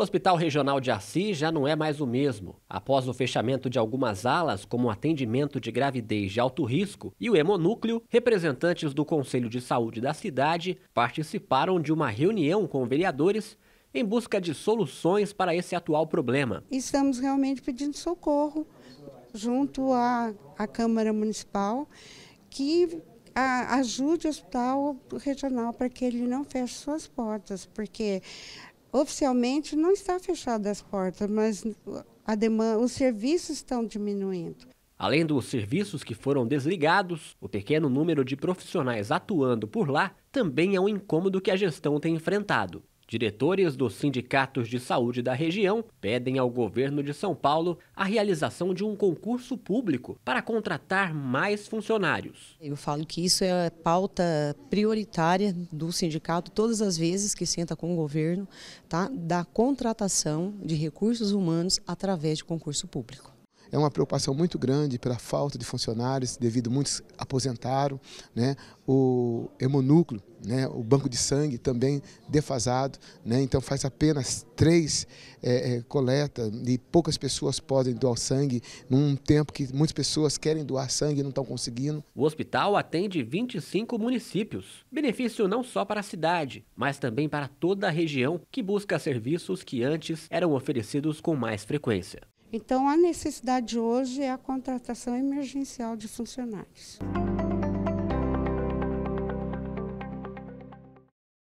Hospital Regional de Assis já não é mais o mesmo. Após o fechamento de algumas alas, como o atendimento de gravidez de alto risco e o hemonúcleo, representantes do Conselho de Saúde da cidade participaram de uma reunião com vereadores em busca de soluções para esse atual problema. Estamos realmente pedindo socorro junto à, à Câmara Municipal que a, ajude o hospital regional para que ele não feche suas portas, porque Oficialmente não está fechada as portas, mas a demanda, os serviços estão diminuindo. Além dos serviços que foram desligados, o pequeno número de profissionais atuando por lá também é um incômodo que a gestão tem enfrentado. Diretores dos sindicatos de saúde da região pedem ao governo de São Paulo a realização de um concurso público para contratar mais funcionários. Eu falo que isso é a pauta prioritária do sindicato todas as vezes que senta com o governo, tá? Da contratação de recursos humanos através de concurso público é uma preocupação muito grande pela falta de funcionários, devido muitos aposentaram, né? o hemonúcleo, né? o banco de sangue também defasado, né? então faz apenas três é, eh, é, eh, coletas e poucas pessoas podem doar sangue num tempo que muitas pessoas querem doar sangue e não estão conseguindo. O hospital atende 25 municípios, benefício não só para a cidade, mas também para toda a região que busca serviços que antes eram oferecidos com mais frequência. Então, a necessidade hoje é a contratação emergencial de funcionários.